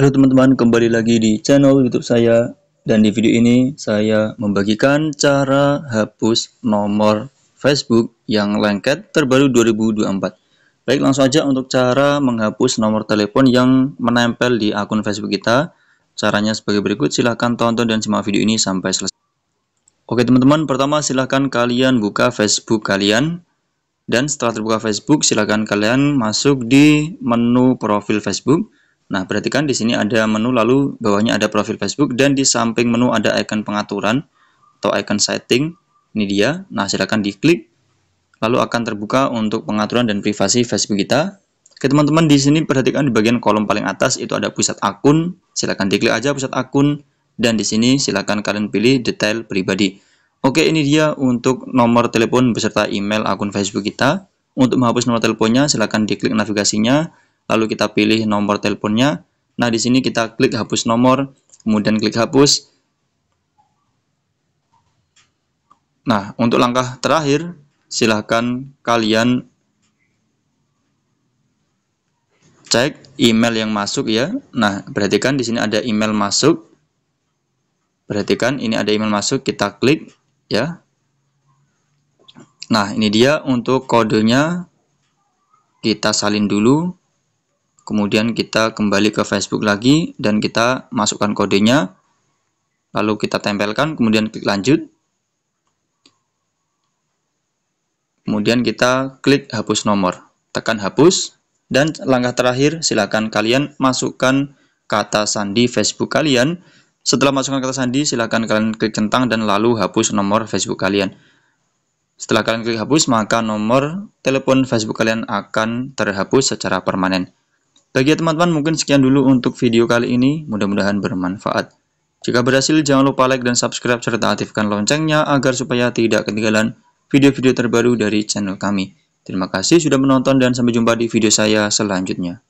Halo teman-teman, kembali lagi di channel YouTube saya dan di video ini saya membagikan cara hapus nomor Facebook yang lengket terbaru 2024. Baik, langsung aja untuk cara menghapus nomor telepon yang menempel di akun Facebook kita. Caranya sebagai berikut, silahkan tonton dan simak video ini sampai selesai. Oke teman-teman, pertama silahkan kalian buka Facebook kalian. Dan setelah terbuka Facebook, silahkan kalian masuk di menu profil Facebook Nah, perhatikan di sini ada menu lalu bawahnya ada profil Facebook dan di samping menu ada icon pengaturan atau icon setting. Ini dia. Nah, silakan diklik lalu akan terbuka untuk pengaturan dan privasi Facebook kita. Oke, teman-teman di sini perhatikan di bagian kolom paling atas itu ada pusat akun. Silakan diklik aja pusat akun dan di sini silakan kalian pilih detail pribadi. Oke, ini dia untuk nomor telepon beserta email akun Facebook kita. Untuk menghapus nomor teleponnya silakan diklik navigasinya lalu kita pilih nomor teleponnya. Nah, di sini kita klik hapus nomor, kemudian klik hapus. Nah, untuk langkah terakhir, silahkan kalian cek email yang masuk ya. Nah, perhatikan di sini ada email masuk. Perhatikan ini ada email masuk, kita klik ya. Nah, ini dia untuk kodenya. Kita salin dulu kemudian kita kembali ke Facebook lagi dan kita masukkan kodenya lalu kita tempelkan kemudian klik lanjut kemudian kita klik hapus nomor tekan hapus dan langkah terakhir silakan kalian masukkan kata sandi Facebook kalian setelah masukkan kata sandi, silakan kalian klik centang dan lalu hapus nomor Facebook kalian. Setelah kalian klik hapus, maka nomor telepon Facebook kalian akan terhapus secara permanen. Bagi ya, teman-teman, mungkin sekian dulu untuk video kali ini. Mudah-mudahan bermanfaat. Jika berhasil, jangan lupa like dan subscribe serta aktifkan loncengnya agar supaya tidak ketinggalan video-video terbaru dari channel kami. Terima kasih sudah menonton dan sampai jumpa di video saya selanjutnya.